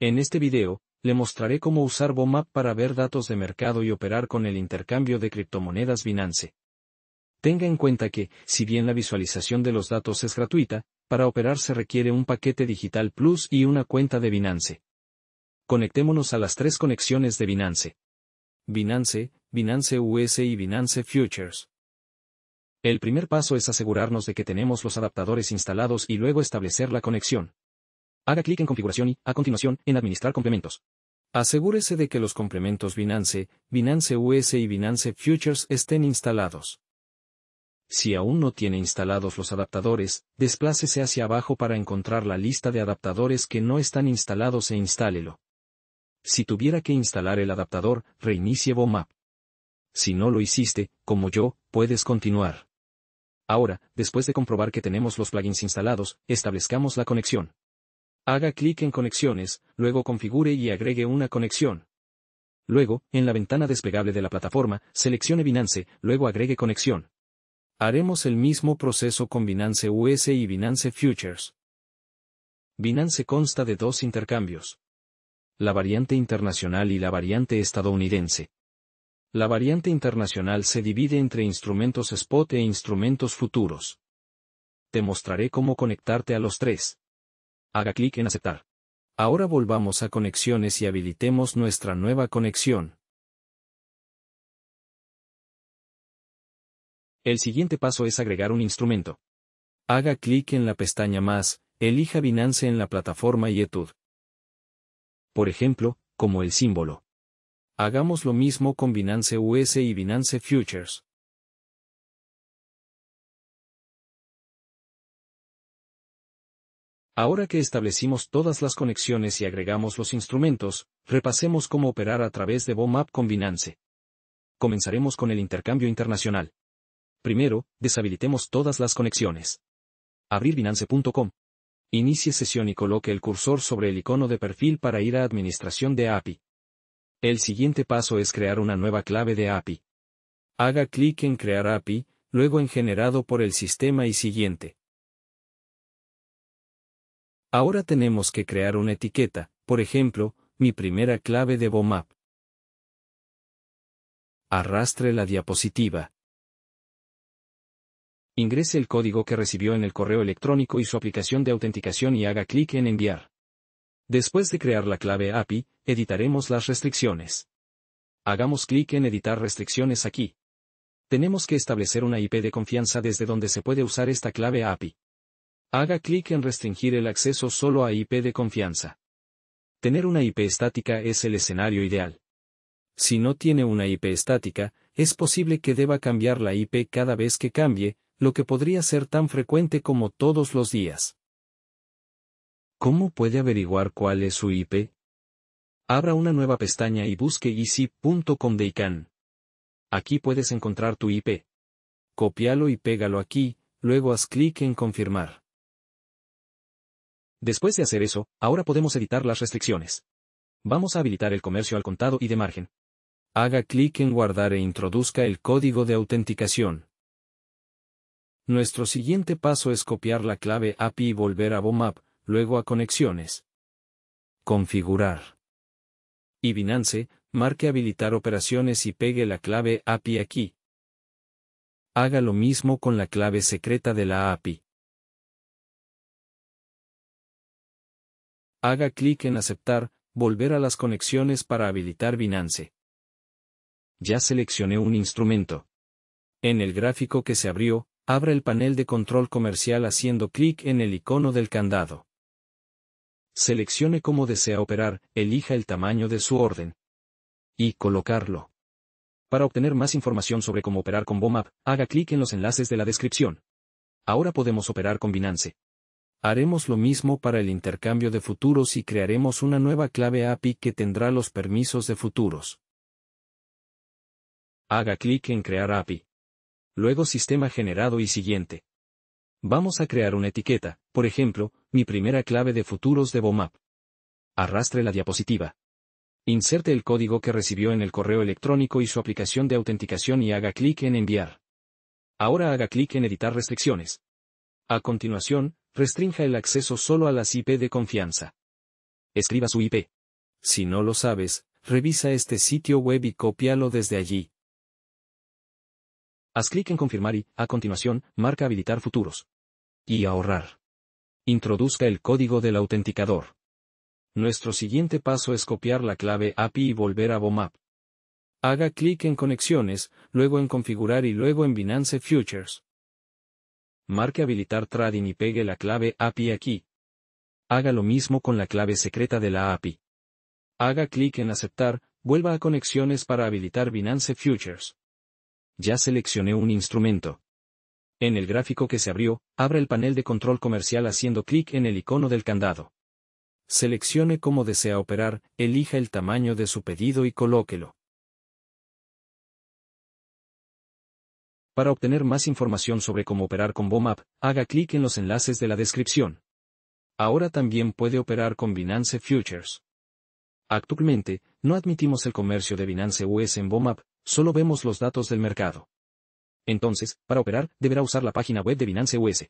En este video, le mostraré cómo usar Bomap para ver datos de mercado y operar con el intercambio de criptomonedas Binance. Tenga en cuenta que, si bien la visualización de los datos es gratuita, para operar se requiere un paquete digital Plus y una cuenta de Binance. Conectémonos a las tres conexiones de Binance. Binance, Binance US y Binance Futures. El primer paso es asegurarnos de que tenemos los adaptadores instalados y luego establecer la conexión. Haga clic en Configuración y, a continuación, en Administrar complementos. Asegúrese de que los complementos Binance, Binance US y Binance Futures estén instalados. Si aún no tiene instalados los adaptadores, desplácese hacia abajo para encontrar la lista de adaptadores que no están instalados e instálelo. Si tuviera que instalar el adaptador, reinicie BOMAP. Si no lo hiciste, como yo, puedes continuar. Ahora, después de comprobar que tenemos los plugins instalados, establezcamos la conexión. Haga clic en Conexiones, luego configure y agregue una conexión. Luego, en la ventana desplegable de la plataforma, seleccione Binance, luego agregue conexión. Haremos el mismo proceso con Binance US y Binance Futures. Binance consta de dos intercambios. La variante internacional y la variante estadounidense. La variante internacional se divide entre instrumentos spot e instrumentos futuros. Te mostraré cómo conectarte a los tres haga clic en aceptar. Ahora volvamos a conexiones y habilitemos nuestra nueva conexión. El siguiente paso es agregar un instrumento. Haga clic en la pestaña Más, elija Binance en la plataforma y Yetud. Por ejemplo, como el símbolo. Hagamos lo mismo con Binance US y Binance Futures. Ahora que establecimos todas las conexiones y agregamos los instrumentos, repasemos cómo operar a través de BOMAP con Binance. Comenzaremos con el intercambio internacional. Primero, deshabilitemos todas las conexiones. Abrir binance.com. Inicie sesión y coloque el cursor sobre el icono de perfil para ir a Administración de API. El siguiente paso es crear una nueva clave de API. Haga clic en Crear API, luego en Generado por el sistema y siguiente. Ahora tenemos que crear una etiqueta, por ejemplo, mi primera clave de BOMAP. Arrastre la diapositiva. Ingrese el código que recibió en el correo electrónico y su aplicación de autenticación y haga clic en Enviar. Después de crear la clave API, editaremos las restricciones. Hagamos clic en Editar restricciones aquí. Tenemos que establecer una IP de confianza desde donde se puede usar esta clave API. Haga clic en Restringir el acceso solo a IP de confianza. Tener una IP estática es el escenario ideal. Si no tiene una IP estática, es posible que deba cambiar la IP cada vez que cambie, lo que podría ser tan frecuente como todos los días. ¿Cómo puede averiguar cuál es su IP? Abra una nueva pestaña y busque easy.com de Aquí puedes encontrar tu IP. Copialo y pégalo aquí, luego haz clic en confirmar. Después de hacer eso, ahora podemos editar las restricciones. Vamos a habilitar el comercio al contado y de margen. Haga clic en guardar e introduzca el código de autenticación. Nuestro siguiente paso es copiar la clave API y volver a BOMAP, luego a Conexiones. Configurar. Y Binance, marque Habilitar operaciones y pegue la clave API aquí. Haga lo mismo con la clave secreta de la API. Haga clic en Aceptar, Volver a las conexiones para habilitar Binance. Ya seleccioné un instrumento. En el gráfico que se abrió, abra el panel de control comercial haciendo clic en el icono del candado. Seleccione cómo desea operar, elija el tamaño de su orden. Y colocarlo. Para obtener más información sobre cómo operar con BOMAP, haga clic en los enlaces de la descripción. Ahora podemos operar con Binance. Haremos lo mismo para el intercambio de futuros y crearemos una nueva clave API que tendrá los permisos de futuros. Haga clic en Crear API. Luego Sistema generado y siguiente. Vamos a crear una etiqueta, por ejemplo, mi primera clave de futuros de BOMAP. Arrastre la diapositiva. Inserte el código que recibió en el correo electrónico y su aplicación de autenticación y haga clic en Enviar. Ahora haga clic en Editar restricciones. A continuación, restrinja el acceso solo a las IP de confianza. Escriba su IP. Si no lo sabes, revisa este sitio web y copialo desde allí. Haz clic en confirmar y, a continuación, marca habilitar futuros. Y ahorrar. Introduzca el código del autenticador. Nuestro siguiente paso es copiar la clave API y volver a BOMAP. Haga clic en Conexiones, luego en Configurar y luego en Binance Futures marque habilitar trading y pegue la clave API aquí. Haga lo mismo con la clave secreta de la API. Haga clic en aceptar, vuelva a conexiones para habilitar Binance Futures. Ya seleccioné un instrumento. En el gráfico que se abrió, abra el panel de control comercial haciendo clic en el icono del candado. Seleccione cómo desea operar, elija el tamaño de su pedido y colóquelo. Para obtener más información sobre cómo operar con BOMAP, haga clic en los enlaces de la descripción. Ahora también puede operar con Binance Futures. Actualmente, no admitimos el comercio de Binance US en BOMAP, solo vemos los datos del mercado. Entonces, para operar, deberá usar la página web de Binance US.